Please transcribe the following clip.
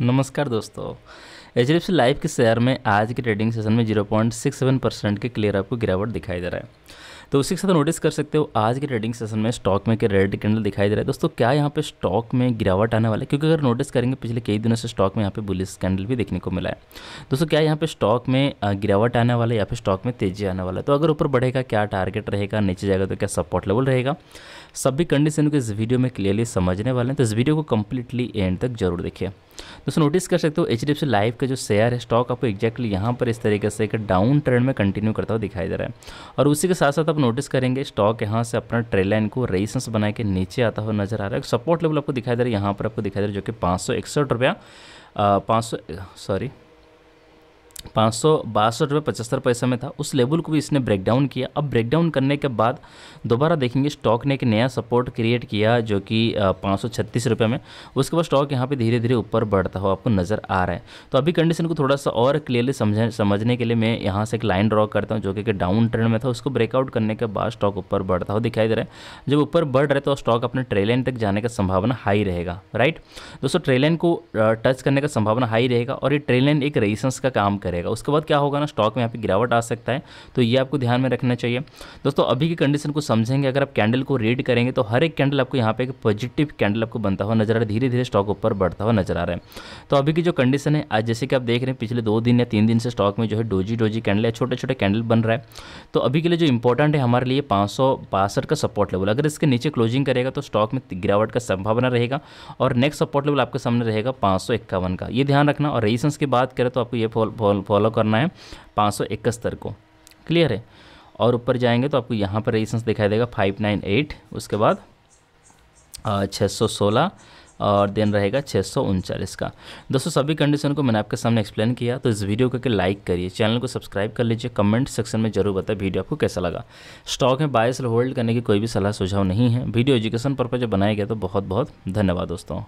नमस्कार दोस्तों H D F C life के शेयर में आज के ट्रेडिंग सेशन में 0.67 परसेंट के क्लियर आपको गिरावट दिखाई दे रहा है तो उसी के साथ नोटिस कर सकते हो आज के ट्रेडिंग सेशन में स्टॉक में के रेड कैंडल दिखाई दे रहा है दोस्तों क्या यहाँ पे स्टॉक में गिरावट आने वाला है क्योंकि अगर नोटिस करेंगे पिछले कई दिनों से स्टॉक में यहाँ पे बुलिस कैंडल भी देखने को मिला है दोस्तों क्या यहाँ पे स्टॉक में गिरावट आने वाला है या फिर स्टॉक में तेजी आने वाला है तो अगर ऊपर बढ़ेगा क्या टारगेट रहेगा नीचे जाएगा तो क्या सपोर्ट लेवल रहेगा सभी कंडीशन को इस वीडियो में क्लियरली समझने वाले हैं तो इस वीडियो को कम्प्लीटली एंड तक जरूर देखिए दोस्तों नोटिस कर सकते हो H D F C life का जो शेयर है स्टॉक आपको एक्जैक्टली यहाँ पर इस तरीके से एक डाउन ट्रेंड में कंटिन्यू करता हुआ दिखाई दे रहा है और उसी के साथ साथ आप नोटिस करेंगे स्टॉक यहाँ से अपना ट्रेड लाइन को रेजिस्टेंस बना के नीचे आता हुआ नजर आ रहा है सपोर्ट लेवल आपको दिखाई दे रहा है यहाँ पर आपको दिखाई दे रहा है जो कि पाँच सौ इकसठ रुपया पाँच सौ सॉरी पाँच सौ बासठ रुपये पचहत्तर पैसा में था उस लेवल को भी इसने ब्रेकडाउन किया अब ब्रेकडाउन करने के बाद दोबारा देखेंगे स्टॉक ने एक नया सपोर्ट क्रिएट किया जो कि पाँच सौ छत्तीस रुपये में उसके बाद स्टॉक यहाँ पे धीरे धीरे ऊपर बढ़ता हुआ आपको नज़र आ रहा है तो अभी कंडीशन को थोड़ा सा और क्लियरली समझ समझने के लिए मैं यहाँ से एक लाइन ड्रॉ करता हूँ जो कि डाउन ट्रेंड में था उसको ब्रेकआउट करने के बाद स्टॉक ऊपर बढ़ता हुआ दिखाई दे रहा है जब ऊपर बढ़ रहे तो स्टॉक अपने ट्रेलाइन तक जाने का संभावना हाई रहेगा राइट दोस्तों ट्रेलाइन को टच करने का संभावना हाई रहेगा और ये ट्रेलाइन एक रेजिस्टेंस का काम कर करेगा उसके बाद क्या होगा ना स्टॉक में यहाँ पे गिरावट आ सकता है तो ये आपको ध्यान में रखना चाहिए दोस्तों अभी की कंडीशन को समझेंगे अगर आप कैंडल को रीड करेंगे तो हर एक कैंडल आपको यहाँ पे एक पॉजिटिव कैंडल आपको बनता हुआ नजर आ रहा है धीरे धीरे स्टॉक ऊपर बढ़ता हुआ नजर आ रहा है तो अभी की जो कंडीशन है आज जैसे कि आप देख रहे हैं पिछले दो दिन या तीन दिन से स्टॉक में जो है डोजी डोजी कैंडल या छोटे छोटे कैंडल बन रहा है तो अभी के लिए जो इंपॉर्टेंट है हमारे लिए पाँच का सपोर्ट लेवल अगर इसके नीचे क्लोजिंग करेगा तो स्टॉक में गिरावट का संभावना रहेगा और नेक्स्ट सपोर्ट लेवल आपके सामने रहेगा पाँच का ये ध्यान रखना और रेजिस्टेंस की बात करें तो आपको ये फॉल फॉलो करना है पाँच को क्लियर है और ऊपर जाएंगे तो आपको यहाँ पर रेजिस्टेंस दिखाई देगा 598 उसके बाद छः सौ सोलह और देन रहेगा छः सौ उनचालीस का दोस्तों सभी कंडीशन को मैंने आपके सामने एक्सप्लेन किया तो इस वीडियो को लाइक करिए चैनल को सब्सक्राइब कर लीजिए कमेंट सेक्शन में जरूर बताएं वीडियो आपको कैसा लगा स्टॉक में बायस होल्ड करने की कोई भी सलाह सुझाव नहीं है वीडियो एजुकेशन पर्पज बनाया गया तो बहुत बहुत धन्यवाद दोस्तों